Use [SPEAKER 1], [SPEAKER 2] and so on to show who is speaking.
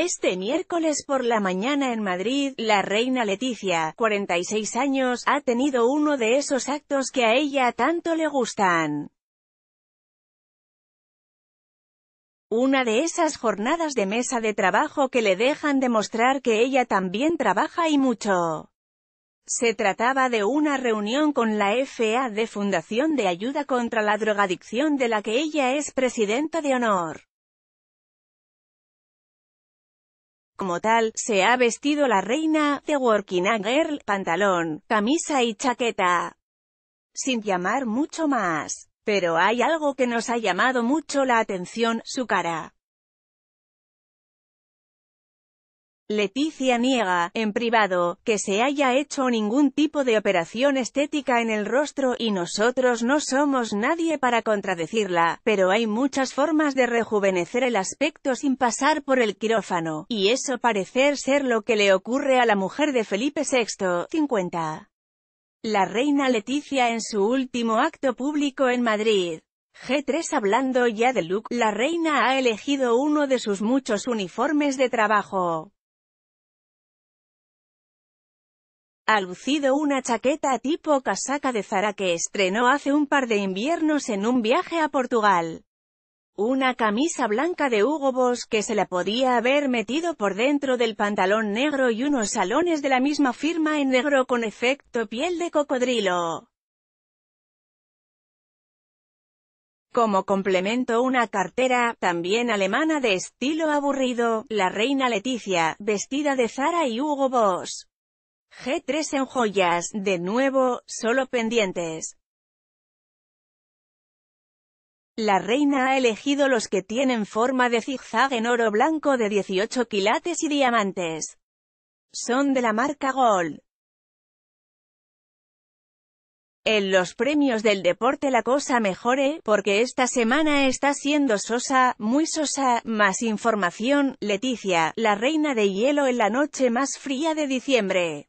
[SPEAKER 1] Este miércoles por la mañana en Madrid, la reina Leticia, 46 años, ha tenido uno de esos actos que a ella tanto le gustan. Una de esas jornadas de mesa de trabajo que le dejan demostrar que ella también trabaja y mucho. Se trataba de una reunión con la FA de Fundación de Ayuda contra la Drogadicción de la que ella es presidenta de honor. Como tal, se ha vestido la reina, de working girl, pantalón, camisa y chaqueta. Sin llamar mucho más. Pero hay algo que nos ha llamado mucho la atención, su cara. Leticia niega, en privado, que se haya hecho ningún tipo de operación estética en el rostro y nosotros no somos nadie para contradecirla, pero hay muchas formas de rejuvenecer el aspecto sin pasar por el quirófano, y eso parecer ser lo que le ocurre a la mujer de Felipe VI, 50. La reina Leticia en su último acto público en Madrid. G3 Hablando ya de look, la reina ha elegido uno de sus muchos uniformes de trabajo. ha lucido una chaqueta tipo casaca de Zara que estrenó hace un par de inviernos en un viaje a Portugal. Una camisa blanca de Hugo Boss que se la podía haber metido por dentro del pantalón negro y unos salones de la misma firma en negro con efecto piel de cocodrilo. Como complemento una cartera, también alemana de estilo aburrido, la reina Leticia, vestida de Zara y Hugo Boss. G3 en joyas, de nuevo, solo pendientes. La reina ha elegido los que tienen forma de zigzag en oro blanco de 18 quilates y diamantes. Son de la marca Gold. En los premios del deporte la cosa mejore, porque esta semana está siendo sosa, muy sosa, más información, Leticia, la reina de hielo en la noche más fría de diciembre.